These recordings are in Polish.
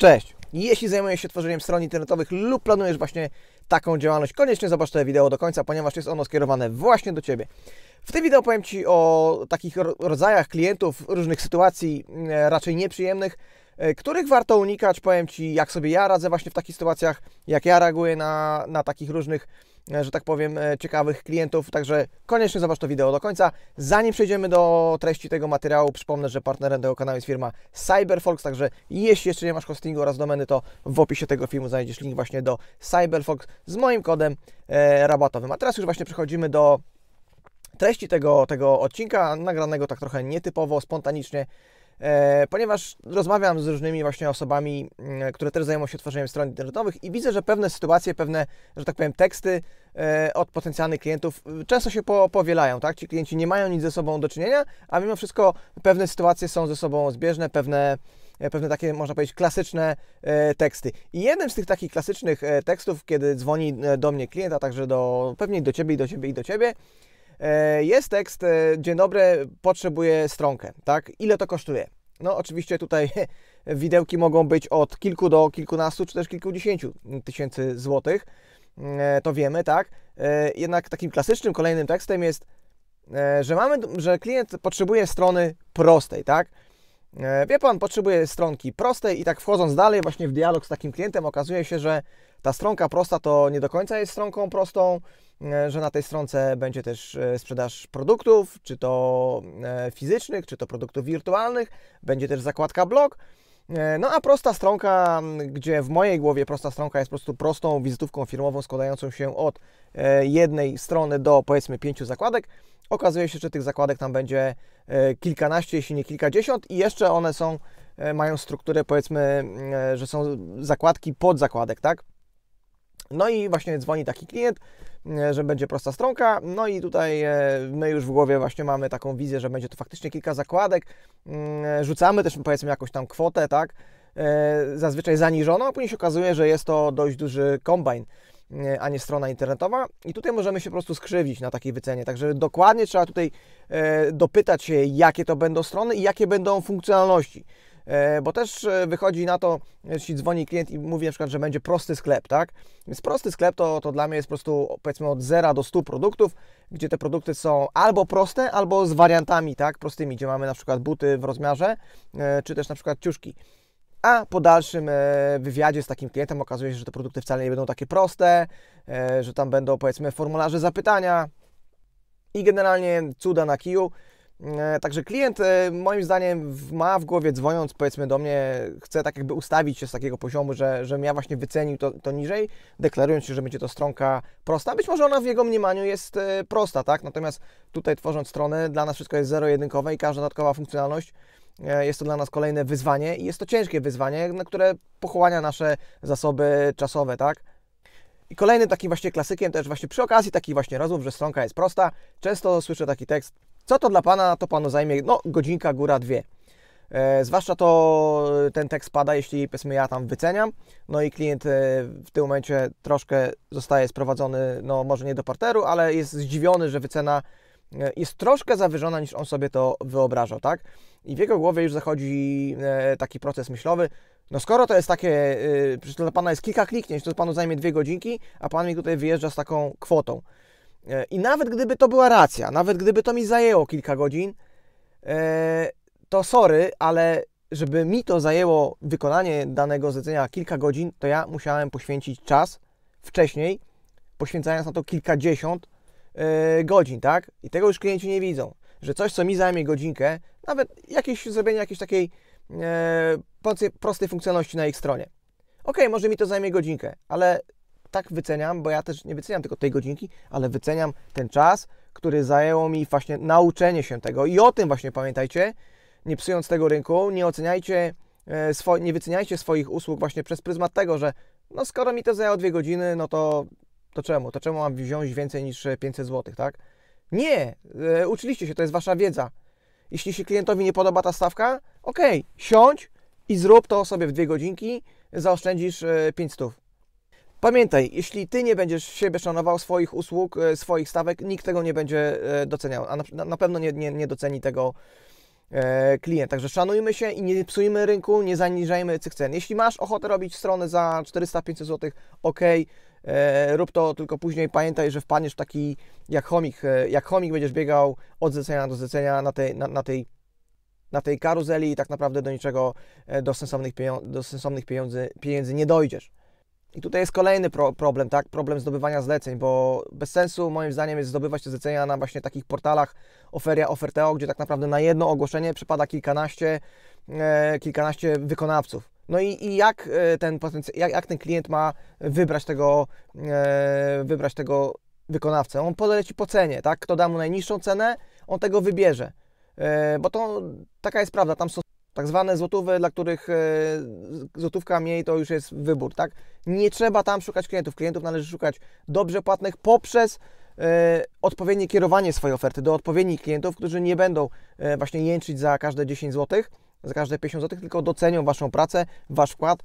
Cześć! Jeśli zajmujesz się tworzeniem stron internetowych lub planujesz właśnie taką działalność, koniecznie zobacz to wideo do końca, ponieważ jest ono skierowane właśnie do Ciebie. W tym wideo powiem Ci o takich rodzajach klientów, różnych sytuacji mm, raczej nieprzyjemnych, e, których warto unikać. Powiem Ci, jak sobie ja radzę właśnie w takich sytuacjach, jak ja reaguję na, na takich różnych E, że tak powiem, e, ciekawych klientów. Także koniecznie zobacz to wideo do końca. Zanim przejdziemy do treści tego materiału, przypomnę, że partnerem tego kanału jest firma CyberFox. Także jeśli jeszcze nie masz hostingu oraz domeny, to w opisie tego filmu znajdziesz link właśnie do CyberFox z moim kodem e, rabatowym. A teraz już właśnie przechodzimy do treści tego, tego odcinka, nagranego tak trochę nietypowo, spontanicznie. E, ponieważ rozmawiam z różnymi właśnie osobami, mm, które też zajmują się tworzeniem stron internetowych i widzę, że pewne sytuacje, pewne, że tak powiem, teksty e, od potencjalnych klientów y, często się powielają, tak? Ci klienci nie mają nic ze sobą do czynienia, a mimo wszystko pewne sytuacje są ze sobą zbieżne, pewne e, pewne takie, można powiedzieć, klasyczne teksty. I jednym z tych takich klasycznych tekstów, kiedy dzwoni do mnie klient, a także do, pewnie do Ciebie i do Ciebie i do Ciebie, E, jest tekst, e, dzień dobry, potrzebuję stronkę, tak? Ile to kosztuje? No oczywiście tutaj widełki mogą być od kilku do kilkunastu, czy też kilkudziesięciu tysięcy złotych, e, to wiemy, tak? Jednak takim klasycznym kolejnym tekstem jest, że, mamy, że klient potrzebuje strony prostej, tak? Wie Pan, potrzebuje stronki prostej i tak wchodząc dalej właśnie w dialog z takim klientem okazuje się, że ta stronka prosta to nie do końca jest stronką prostą, E, że na tej stronce będzie też e, sprzedaż produktów, czy to e, fizycznych, czy to produktów wirtualnych, będzie też zakładka blog. No a prosta stronka, gdzie w mojej głowie prosta stronka jest po prostu prostą wizytówką firmową składającą się od jednej strony do powiedzmy pięciu zakładek. Okazuje się, że tych zakładek tam będzie kilkanaście, jeśli nie kilkadziesiąt i jeszcze one są, mają strukturę powiedzmy, że są zakładki pod zakładek, tak? No i właśnie dzwoni taki klient, e, że będzie prosta stronka. No i tutaj e, my już w głowie właśnie mamy taką wizję, że będzie to faktycznie kilka zakładek. Mm, e, rzucamy też powiedzmy jakąś tam kwotę, tak? Zazwyczaj zaniżoną, a później się okazuje, że jest to dość duży kombajn, a nie strona internetowa. I tutaj możemy się po prostu skrzywić na takiej wycenie. Także dokładnie trzeba tutaj dopytać się, jakie to będą strony i jakie będą funkcjonalności. E, bo też e, wychodzi na to, jeśli dzwoni klient i mówi na przykład, że będzie prosty sklep, tak? Więc prosty sklep to, to dla mnie jest po prostu powiedzmy od 0 do 100 produktów, gdzie te produkty są albo proste, albo z wariantami, tak? Prostymi, gdzie mamy na przykład buty w rozmiarze, e, czy też na przykład ciuszki. A po dalszym wywiadzie z takim klientem okazuje się, że te produkty wcale nie będą takie proste, że tam będą powiedzmy formularze zapytania i generalnie cuda na kiju. E, także klient e, moim zdaniem ma w głowie dzwoniąc powiedzmy do mnie, chce tak jakby ustawić się z takiego poziomu, że, żebym ja właśnie wycenił to, to niżej, deklarując się, że będzie to stronka prosta. Być może ona w jego mniemaniu jest e, prosta, tak? Natomiast tutaj tworząc stronę, dla nas wszystko jest zero-jedynkowe i każda dodatkowa funkcjonalność jest to dla nas kolejne wyzwanie i jest to ciężkie wyzwanie, na które pochłania nasze zasoby czasowe, tak? I kolejnym takim właśnie klasykiem, też właśnie przy okazji takich właśnie rozmów, że stronka jest prosta, często słyszę taki tekst, co to dla Pana, to Panu zajmie, no, godzinka, góra, dwie. E, zwłaszcza to e, ten tekst pada, jeśli powiedzmy ja tam wyceniam, no i klient e, w tym momencie troszkę zostaje sprowadzony, no może nie do parteru, ale jest zdziwiony, że wycena e, jest troszkę zawyżona niż on sobie to wyobrażał, tak? I w jego głowie już zachodzi taki proces myślowy, no skoro to jest takie, przecież dla Pana jest kilka kliknięć, to Panu zajmie dwie godzinki, a Pan mi tutaj wyjeżdża z taką kwotą. E, I nawet gdyby to była racja, nawet gdyby to mi zajęło kilka godzin, e, to sorry, ale żeby mi to zajęło wykonanie danego zlecenia kilka godzin, to ja musiałem poświęcić czas wcześniej, poświęcając na to kilkadziesiąt e, godzin, tak? I tego już klienci nie widzą, że coś, co mi zajmie godzinkę, nawet jakieś zrobienie jakiejś takiej prostej funkcjonalności na ich stronie. Ok, może mi to zajmie godzinkę, ale tak wyceniam, bo ja też nie wyceniam tylko tej godzinki, ale wyceniam ten czas, który zajęło mi właśnie nauczenie się tego. I o tym właśnie pamiętajcie, nie psując tego rynku, nie oceniajcie, e, nie wyceniajcie swoich usług właśnie przez pryzmat tego, że no skoro mi to zajęło dwie godziny, no to, to czemu? To czemu mam wziąć więcej niż 500 zł, tak? Nie! E, uczyliście się, to jest wasza wiedza. Jeśli się klientowi nie podoba ta stawka, okej, okay, siądź i zrób to sobie w dwie godzinki, zaoszczędzisz 500. E, Pamiętaj, jeśli ty nie będziesz siebie szanował, swoich usług, e, swoich stawek, nikt tego nie będzie e, doceniał, a na, pewno nie, nie, nie doceni tego e, klient. Także szanujmy się i nie psujmy rynku, nie zaniżajmy tych cen. Jeśli masz ochotę robić stronę za 400-500 zł, ok, rób to, tylko później pamiętaj, że wpadniesz w taki jak chomik, jak chomik będziesz biegał od zlecenia do zlecenia na tej, na, na tej na tej karuzeli i tak naprawdę do niczego, do sensownych, do sensownych pieniędzy, pieniędzy nie dojdziesz. I tutaj jest kolejny pro problem, tak? Problem zdobywania zleceń, bo bez sensu moim zdaniem jest zdobywać te zlecenia na właśnie takich portalach Oferia, Oferteo, gdzie tak naprawdę na jedno ogłoszenie przypada kilkanaście, e, kilkanaście wykonawców. No i, i jak, e, ten jak, jak ten klient ma wybrać tego, e, wybrać tego wykonawcę? On poleci po cenie, tak? Kto da mu najniższą cenę, on tego wybierze. E, bo to taka jest prawda, tam są tak zwane złotówy, dla których e, złotówka mniej to już jest wybór, tak? Nie trzeba tam szukać klientów. Klientów należy szukać dobrze płatnych poprzez e, odpowiednie kierowanie swojej oferty do odpowiednich klientów, którzy nie będą e, właśnie jęczyć za każde 10 zł, za każde 50 zł, tylko docenią Waszą pracę, Wasz wkład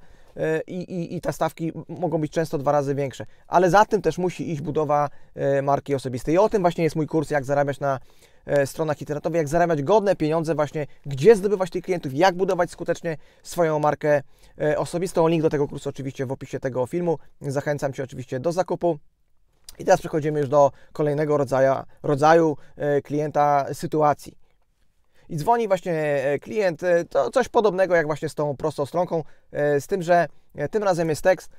i, i, i te stawki mogą być często dwa razy większe. Ale za tym też musi iść budowa marki osobistej. I o tym właśnie jest mój kurs, jak zarabiać na E, stronach internetowych, jak zarabiać godne pieniądze właśnie, gdzie zdobywać tych klientów, jak budować skutecznie swoją markę e, osobistą. Link do tego kursu oczywiście w opisie tego filmu. Zachęcam Cię oczywiście do zakupu. I teraz przechodzimy już do kolejnego rodzaju, rodzaju e, klienta sytuacji. I dzwoni właśnie klient, to coś podobnego jak właśnie z tą prostą stronką, z tym, że tym razem jest tekst.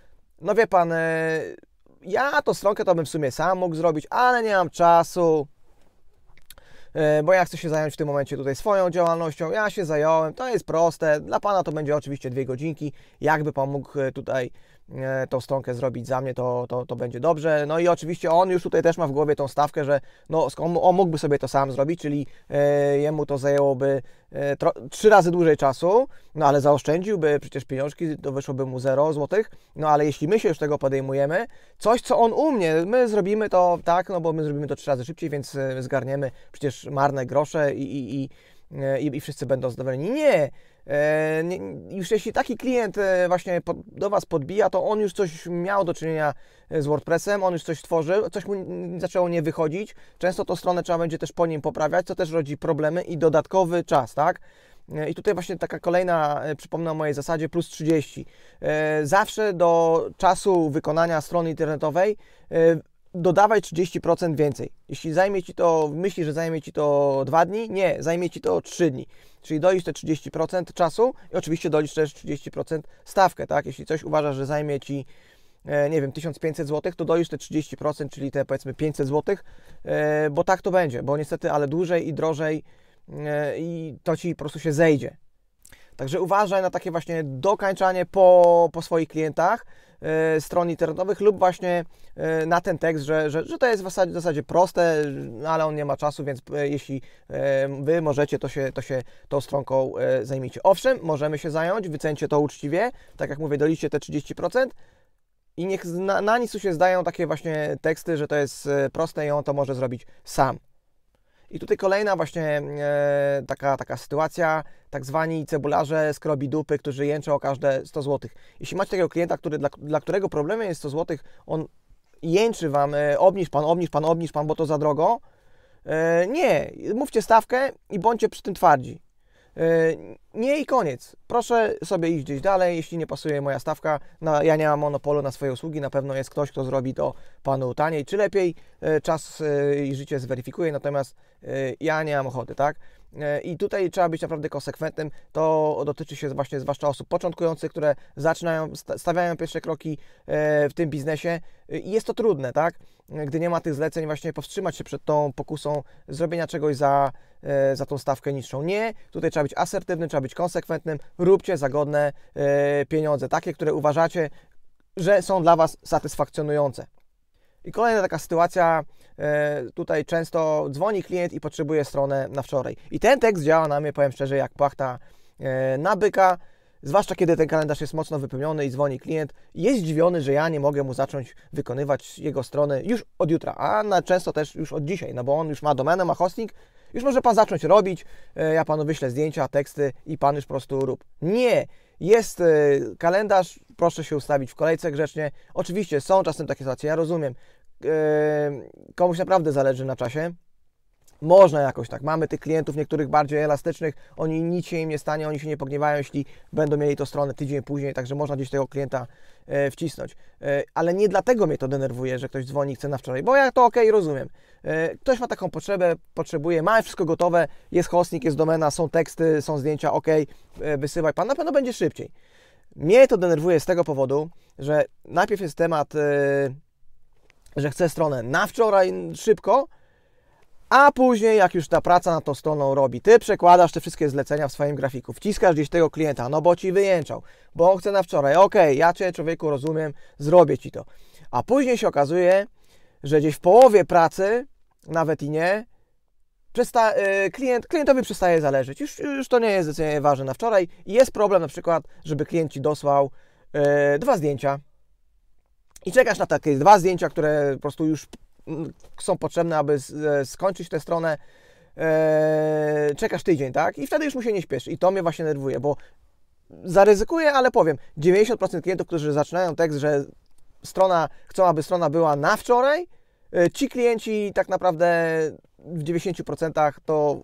No wie pan, ja tą stronkę to bym w sumie sam mógł zrobić, ale nie mam czasu. E, bo ja chcę się zająć w tym momencie tutaj swoją działalnością, ja się zająłem, to jest proste, dla Pana to będzie oczywiście dwie godzinki, jakby Pan mógł e, tutaj E, tą stronkę zrobić za mnie, to, to, to będzie dobrze. No i oczywiście on już tutaj też ma w głowie tą stawkę, że no, on, on mógłby sobie to sam zrobić, czyli e, jemu to zajęłoby e, trzy razy dłużej czasu, no ale zaoszczędziłby przecież pieniążki, to wyszłoby mu 0 złotych, no ale jeśli my się już tego podejmujemy, coś co on u mnie, my zrobimy to tak, no bo my zrobimy to trzy razy szybciej, więc e, zgarniemy przecież marne grosze i, i, i i, i wszyscy będą zadowoleni. Nie, E, już jeśli taki klient e, właśnie do Was podbija, to on już coś miał do czynienia e, z WordPressem, on już coś tworzył, coś mu zaczęło nie wychodzić. Często tą stronę trzeba będzie też po nim poprawiać, co też rodzi problemy i dodatkowy czas, tak? I tutaj właśnie taka kolejna, przypomnę o mojej zasadzie, plus 30. Zawsze do czasu wykonania strony internetowej dodawaj 30% więcej. Jeśli zajmie ci to, myślisz, że zajmie ci to 2 dni, nie, zajmie ci to 3 dni. Czyli dolicz te 30% czasu i oczywiście dolicz też 30% stawkę, tak? Jeśli coś uważasz, że zajmie ci e, nie wiem, 1500 zł, to dolicz te 30%, czyli te powiedzmy 500 zł, e, bo tak to będzie, bo niestety, ale dłużej i drożej e, i to ci po prostu się zejdzie. Także uważaj na takie właśnie dokańczanie po, po swoich klientach. E, stron internetowych lub właśnie e, na ten tekst, że, że, że to jest w zasadzie, w zasadzie proste, no, ale on nie ma czasu, więc e, jeśli Wy możecie, to się, to się tą stronką zajmijcie. Owszem, możemy się zająć, wycencie to uczciwie, tak jak mówię, doliczcie te 30%, i niech na, na nic się zdają takie właśnie teksty, że to jest proste i on to może zrobić sam. I tutaj kolejna właśnie e, taka, taka sytuacja, tak zwani cebularze skrobi dupy, którzy jęczą o każde 100 zł. Jeśli macie takiego klienta, który, dla, dla którego problemem jest 100 zł, on jęczy Wam, e, obniż Pan, obniż Pan, obniż Pan, bo to za drogo, e, nie, mówcie stawkę i bądźcie przy tym twardzi. E, nie i koniec. Proszę sobie iść gdzieś dalej, jeśli nie pasuje moja stawka. Na, ja nie mam monopolu na swoje usługi, na pewno jest ktoś, kto zrobi to panu taniej, czy lepiej. E, czas e, i życie zweryfikuje, natomiast ja nie mam ochoty, tak? I tutaj trzeba być naprawdę konsekwentnym. To dotyczy się właśnie zwłaszcza osób początkujących, które zaczynają, stawiają pierwsze kroki e, w tym biznesie. I jest to trudne, tak? Gdy nie ma tych zleceń, właśnie powstrzymać się przed tą pokusą zrobienia czegoś za, e, za tą stawkę niższą. Nie, tutaj trzeba być asertywnym, trzeba być konsekwentnym. Róbcie zagodne e, pieniądze, takie, które uważacie, że są dla Was satysfakcjonujące. I kolejna taka sytuacja, E, tutaj często dzwoni klient i potrzebuje stronę na wczoraj. I ten tekst działa na mnie, powiem szczerze, jak płachta e, nabyka zwłaszcza kiedy ten kalendarz jest mocno wypełniony i dzwoni klient. Jest zdziwiony, że ja nie mogę mu zacząć wykonywać jego strony już od jutra, a na często też już od dzisiaj, no bo on już ma domenę, ma hosting, już może Pan zacząć robić, e, ja Panu wyślę zdjęcia, teksty i Pan już po prostu rób. Nie! Jest kalendarz, proszę się ustawić w kolejce grzecznie. Oczywiście są czasem takie sytuacje, ja rozumiem, komuś naprawdę zależy na czasie, można jakoś tak. Mamy tych klientów niektórych bardziej elastycznych, oni nic się im nie stanie, oni się nie pogniewają, jeśli będą mieli to stronę tydzień później, także można gdzieś tego klienta e, wcisnąć. E, ale nie dlatego mnie to denerwuje, że ktoś dzwoni chce na wczoraj, bo ja to ok, rozumiem. E, ktoś ma taką potrzebę, potrzebuje, ma wszystko gotowe, jest hostnik, jest domena, są teksty, są zdjęcia, ok, e, wysyłaj pan, na pewno będzie szybciej. Mnie to denerwuje z tego powodu, że najpierw jest temat e, że chcę stronę na wczoraj szybko, a później jak już ta praca nad tą stroną robi, ty przekładasz te wszystkie zlecenia w swoim grafiku, wciskasz gdzieś tego klienta, no bo ci wyjęczał, bo on chce na wczoraj, okej, okay, ja cię człowieku rozumiem, zrobię ci to. A później się okazuje, że gdzieś w połowie pracy, nawet i nie, przesta- y, klient, klientowi przestaje zależeć. Już, już to nie jest zdecydowanie ważne na wczoraj. Jest problem na przykład, żeby klient ci dosłał y, dwa zdjęcia i czekasz na takie dwa zdjęcia, które po prostu już są potrzebne, aby e, skończyć tę stronę. Eee, czekasz tydzień, tak? I wtedy już mu się nie śpieszy. I to mnie właśnie nerwuje, bo zaryzykuję, ale powiem, 90% klientów, którzy zaczynają tekst, że strona, chcą, aby strona była na wczoraj, e, ci klienci tak naprawdę w 90% to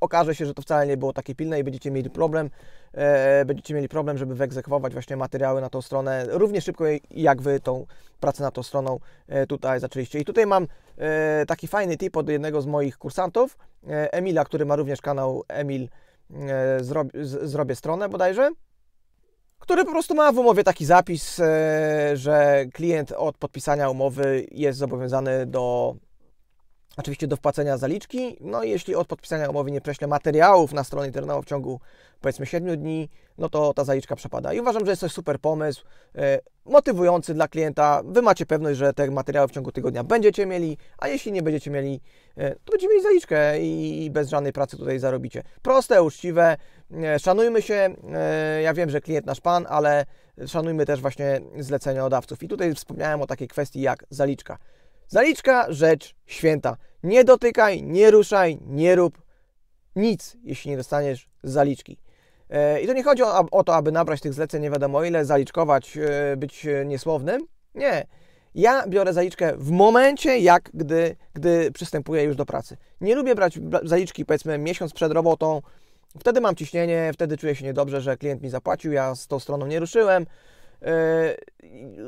okaże się, że to wcale nie było takie pilne i będziecie mieli problem E, będziecie mieli problem, żeby wyegzekwować właśnie materiały na tą stronę równie szybko jak Wy tą pracę nad tą stroną e, tutaj zaczęliście. I tutaj mam e, taki fajny tip od jednego z moich kursantów, Emila, który ma również kanał Emil Zrobię Stronę bodajże, który po prostu ma w umowie taki zapis, że klient od podpisania umowy jest zobowiązany do oczywiście do wpłacenia zaliczki. No i jeśli od podpisania umowy nie prześlę materiałów na stronę internetową w ciągu powiedzmy 7 dni, no to ta zaliczka przepada. I uważam, że jest to super pomysł, e, motywujący dla klienta. Wy macie pewność, że te materiały w ciągu tygodnia będziecie mieli, a jeśli nie będziecie mieli, e, to będziecie mieli zaliczkę i, i bez żadnej pracy tutaj zarobicie. Proste, uczciwe, e, szanujmy się. E, ja wiem, że klient nasz pan, ale szanujmy też właśnie odawców. I tutaj wspomniałem o takiej kwestii jak zaliczka. Zaliczka rzecz święta. Nie dotykaj, nie ruszaj, nie rób nic, jeśli nie dostaniesz zaliczki. E, I to nie chodzi o, to, aby nabrać tych zleceń nie wiadomo ile, zaliczkować, e, być e, niesłownym. Nie. Ja biorę zaliczkę w momencie, jak gdy, gdy przystępuję już do pracy. Nie lubię brać zaliczki, powiedzmy, miesiąc przed robotą. Wtedy mam ciśnienie, wtedy czuję się niedobrze, że klient mi zapłacił, ja z tą stroną nie ruszyłem. E,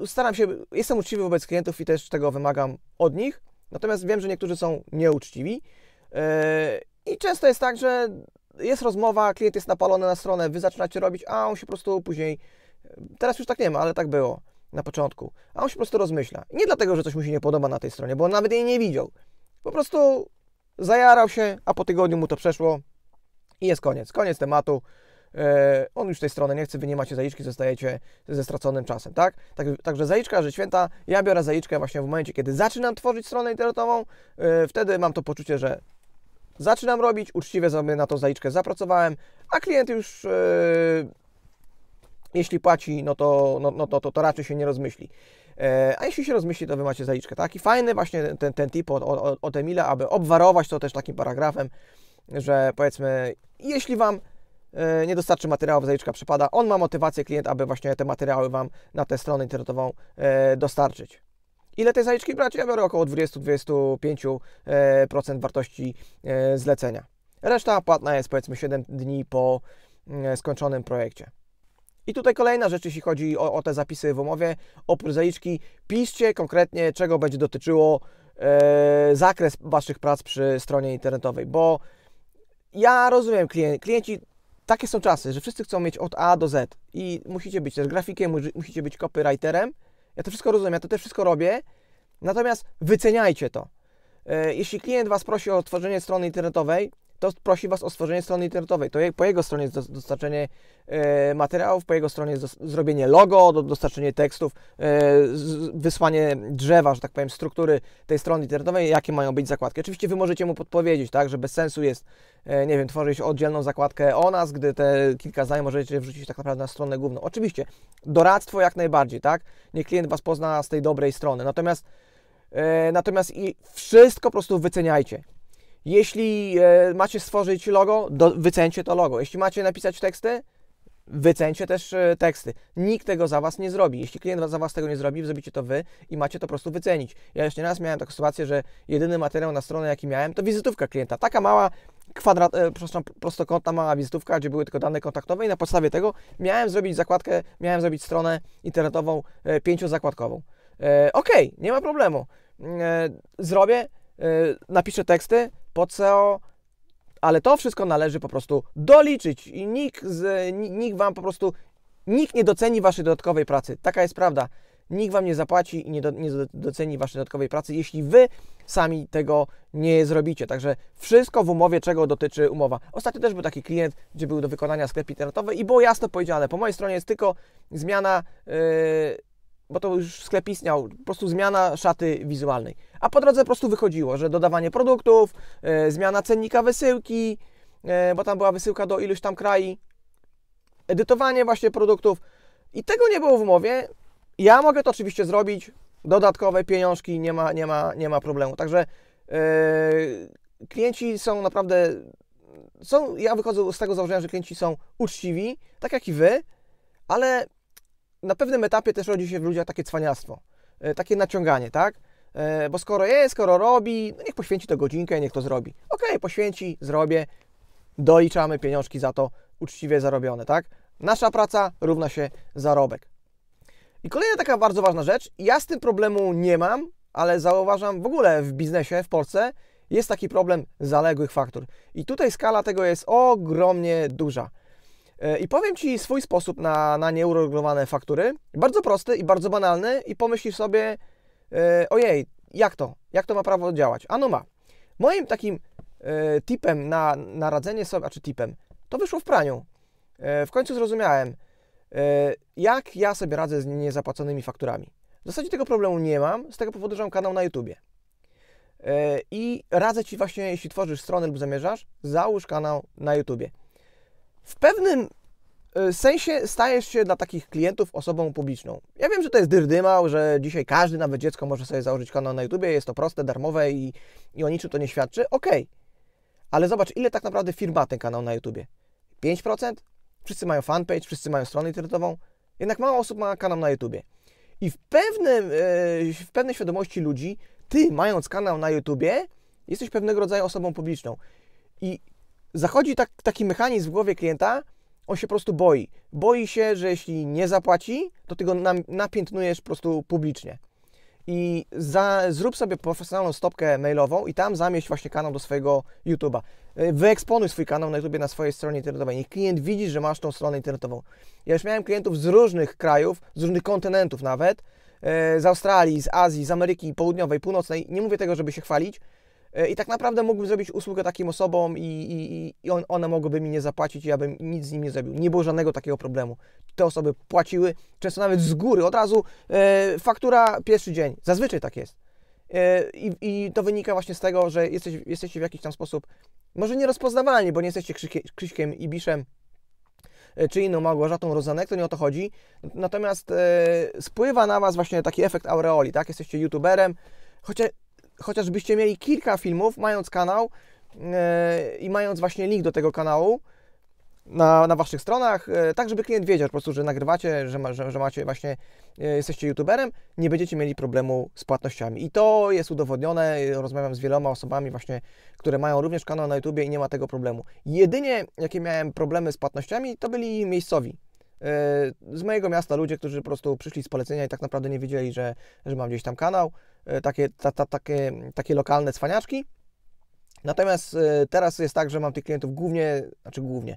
staram się, jestem uczciwy wobec klientów i też tego wymagam od nich, natomiast wiem, że niektórzy są nieuczciwi. E, I często jest tak, że jest rozmowa, klient jest napalony na stronę, wy zaczynacie robić, a on się po prostu później, teraz już tak nie ma, ale tak było na początku, a on się po prostu rozmyśla. Nie dlatego, że coś mu się nie podoba na tej stronie, bo on nawet jej nie widział. Po prostu zajarał się, a po tygodniu mu to przeszło i jest koniec, koniec tematu. E, on już tej strony nie chce, wy nie macie zaliczki, zostajecie ze straconym czasem, tak? tak także zaliczka, że święta, ja biorę zaliczkę właśnie w momencie, kiedy zaczynam tworzyć stronę internetową, e, wtedy mam to poczucie, że zaczynam robić, uczciwie sobie na tą zaliczkę zapracowałem, a klient już e, jeśli płaci, no to, no, no to, to, to raczej się nie rozmyśli. E, a jeśli się rozmyśli, to wy macie zaliczkę, tak? I fajny właśnie ten, ten tip od, od, od Emila, aby obwarować to też takim paragrafem, że powiedzmy, jeśli wam E, nie dostarczy materiałów, zaliczka przypada. On ma motywację, klient, aby właśnie te materiały Wam na tę stronę internetową e, dostarczyć. Ile tej zaliczki brać? Ja biorę około 20-25% e, wartości zlecenia. Reszta płatna jest powiedzmy 7 dni po mm, skończonym projekcie. I tutaj kolejna rzecz, jeśli chodzi o, o te zapisy w umowie. Oprócz zaliczki piszcie konkretnie, czego będzie dotyczyło e, zakres Waszych prac przy stronie internetowej, bo ja rozumiem klien, klienci takie są czasy, że wszyscy chcą mieć od A do Z i musicie być też grafikiem, musicie być copywriterem. Ja to wszystko rozumiem, ja to też wszystko robię, natomiast wyceniajcie to. E, jeśli klient Was prosi o tworzenie strony internetowej, to prosi Was o stworzenie strony internetowej. To po jego stronie jest dostarczenie e, materiałów, po jego stronie jest zrobienie logo, dostarczenie tekstów, e, wysłanie drzewa, że tak powiem, struktury tej strony internetowej, jakie mają być zakładki. Oczywiście Wy możecie mu podpowiedzieć, tak, że bez sensu jest, e, nie wiem, tworzyć oddzielną zakładkę o nas, gdy te kilka zdań możecie wrzucić tak naprawdę na stronę główną. Oczywiście, doradztwo jak najbardziej, tak? Niech klient Was pozna z tej dobrej strony. Natomiast Natomiast i wszystko po prostu wyceniajcie. Jeśli e, macie stworzyć logo, do, wycencie to logo. Jeśli macie napisać teksty, wycencie też e, teksty. Nikt tego za Was nie zrobi. Jeśli klient za Was tego nie zrobi, zrobicie to Wy i macie to po prostu wycenić. Ja jeszcze raz miałem taką sytuację, że jedyny materiał na stronę, jaki miałem, to wizytówka klienta. Taka mała, kwadrat, e, prostokątna mała wizytówka, gdzie były tylko dane kontaktowe i na podstawie tego miałem zrobić zakładkę, miałem zrobić stronę internetową pięciozakładkową. E, ok, nie ma problemu. zrobię, E, napiszę teksty pod SEO, ale to wszystko należy po prostu doliczyć i nikt, z, nikt wam po prostu, nikt nie doceni waszej dodatkowej pracy. Taka jest prawda. Nikt wam nie zapłaci i nie, do, nie doceni waszej dodatkowej pracy, jeśli wy sami tego nie zrobicie. Także wszystko w umowie, czego dotyczy umowa. Ostatnio też był taki klient, gdzie był do wykonania sklep internetowy i było jasno powiedziane, po mojej stronie jest tylko zmiana... Yy, bo to już sklep istniał, po prostu zmiana szaty wizualnej. A po drodze po prostu wychodziło, że dodawanie produktów, e, zmiana cennika wysyłki, e, bo tam była wysyłka do iluś tam kraju, edytowanie właśnie produktów i tego nie było w umowie. Ja mogę to oczywiście zrobić, dodatkowe pieniążki, nie ma, nie ma, nie ma problemu. Także e, klienci są naprawdę, są, ja wychodzę z tego założenia, że klienci są uczciwi, tak jak i Wy, ale na pewnym etapie też rodzi się w ludziach takie cwaniactwo, e, takie naciąganie, tak? E, bo skoro jest, skoro robi, no niech poświęci to godzinkę, niech to zrobi. Okej, okay, poświęci, zrobię, doliczamy pieniążki za to uczciwie zarobione, tak? Nasza praca równa się zarobek. I kolejna taka bardzo ważna rzecz, ja z tym problemu nie mam, ale zauważam w ogóle w biznesie w Polsce jest taki problem zaległych faktur. I tutaj skala tego jest ogromnie duża. E, I powiem Ci swój sposób na, na nieuregulowane faktury. Bardzo prosty i bardzo banalny i pomyślisz sobie, e, ojej, jak to? Jak to ma prawo działać? Ano ma. Moim takim e, tipem na, na radzenie sobie, a czy tipem, to wyszło w praniu. W końcu zrozumiałem, jak ja sobie radzę z niezapłaconymi fakturami. W zasadzie tego problemu nie mam, z tego powodu, że mam kanał na YouTubie. I radzę Ci właśnie, jeśli tworzysz stronę lub zamierzasz, załóż kanał na YouTubie w pewnym e, sensie stajesz się dla takich klientów osobą publiczną. Ja wiem, że to jest dyrdymał, że dzisiaj każdy, nawet dziecko, może sobie założyć kanał na YouTubie, jest to proste, darmowe i, i o niczym to nie świadczy. Okej, okay. ale zobacz, ile tak naprawdę firma ten kanał na YouTubie. 5%? Wszyscy mają fanpage, wszyscy mają stronę internetową, jednak mało osób ma kanał na YouTubie. I w, pewnym, e, w pewnej świadomości ludzi, ty mając kanał na YouTubie, jesteś pewnego rodzaju osobą publiczną. I zachodzi tak, taki mechanizm w głowie klienta, on się po prostu boi. Boi się, że jeśli nie zapłaci, to ty go napiętnujesz po prostu publicznie. I za, zrób sobie profesjonalną stopkę mailową i tam zamieść właśnie kanał do swojego YouTube'a. Y, wyeksponuj swój kanał na YouTube na swojej stronie internetowej. Niech klient widzi, że masz tą stronę internetową. Ja już miałem klientów z różnych krajów, z różnych kontynentów nawet, y, z Australii, z Azji, z Ameryki Południowej, Północnej. Nie mówię tego, żeby się chwalić, E, I tak naprawdę mógłbym zrobić usługę takim osobom i, i, i on, one mogłyby mi nie zapłacić i ja bym nic z nim nie zrobił. Nie było żadnego takiego problemu. Te osoby płaciły, często nawet z góry, od razu e, faktura pierwszy dzień. Zazwyczaj tak jest. E, i, I, to wynika właśnie z tego, że jesteś, jesteście w jakiś tam sposób, może nierozpoznawalni, bo nie jesteście Krzysie, Krzyśkiem Ibiszem, e, czy inną Małgorzatą Rozanek, to nie o to chodzi. Natomiast e, spływa na Was właśnie taki efekt aureoli, tak? Jesteście youtuberem, chociaż chociażbyście mieli kilka filmów, mając kanał e, i mając właśnie link do tego kanału na, na waszych stronach, e, tak żeby klient wiedział po prostu, że nagrywacie, że, że, że macie właśnie, e, jesteście youtuberem, nie będziecie mieli problemu z płatnościami. I to jest udowodnione, rozmawiam z wieloma osobami właśnie, które mają również kanał na YouTube i nie ma tego problemu. Jedynie jakie miałem problemy z płatnościami, to byli miejscowi, z mojego miasta ludzie, którzy po prostu przyszli z polecenia i tak naprawdę nie wiedzieli, że, że mam gdzieś tam kanał. E, takie, ta, ta, takie, takie lokalne cwaniaczki. Natomiast e, teraz jest tak, że mam tych klientów głównie, znaczy głównie,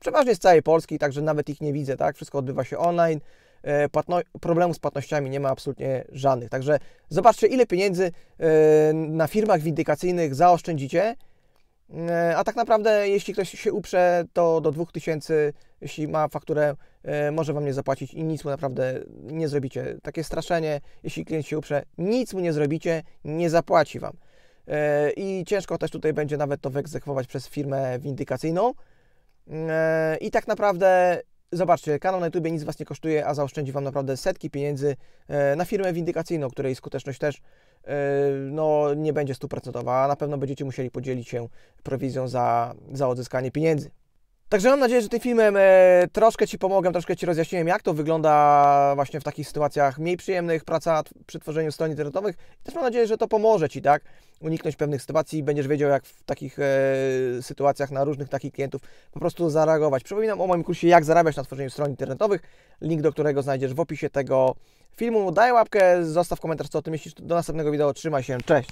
przeważnie z całej Polski, także nawet ich nie widzę, tak? Wszystko odbywa się online. E, Płatno, problemu z płatnościami nie ma absolutnie żadnych. Także zobaczcie, ile pieniędzy na firmach windykacyjnych zaoszczędzicie. A tak naprawdę, jeśli ktoś się uprze, to do 2000, jeśli ma fakturę E, może Wam nie zapłacić i nic mu naprawdę nie zrobicie. Takie straszenie, jeśli klient się uprze, nic mu nie zrobicie, nie zapłaci Wam. E, I ciężko też tutaj będzie nawet to wyegzekwować przez firmę windykacyjną. E, I tak naprawdę, zobaczcie, kanał na YouTube nic Was nie kosztuje, a zaoszczędzi Wam naprawdę setki pieniędzy na firmę windykacyjną, której skuteczność też no, nie będzie stuprocentowa, a na pewno będziecie musieli podzielić się prowizją za, za odzyskanie pieniędzy. Także mam nadzieję, że tym filmem e, troszkę Ci pomogłem, troszkę Ci rozjaśniłem, jak to wygląda właśnie w takich sytuacjach mniej przyjemnych, praca przy tworzeniu stron internetowych. też mam nadzieję, że to pomoże Ci, tak? Uniknąć pewnych sytuacji i będziesz wiedział, jak w takich e, sytuacjach na różnych takich klientów po prostu zareagować. Przypominam o moim kursie, jak zarabiać na tworzeniu stron internetowych, link do którego znajdziesz w opisie tego filmu. Daj łapkę, zostaw komentarz, co o tym myślisz. Do następnego wideo, trzymaj się, cześć!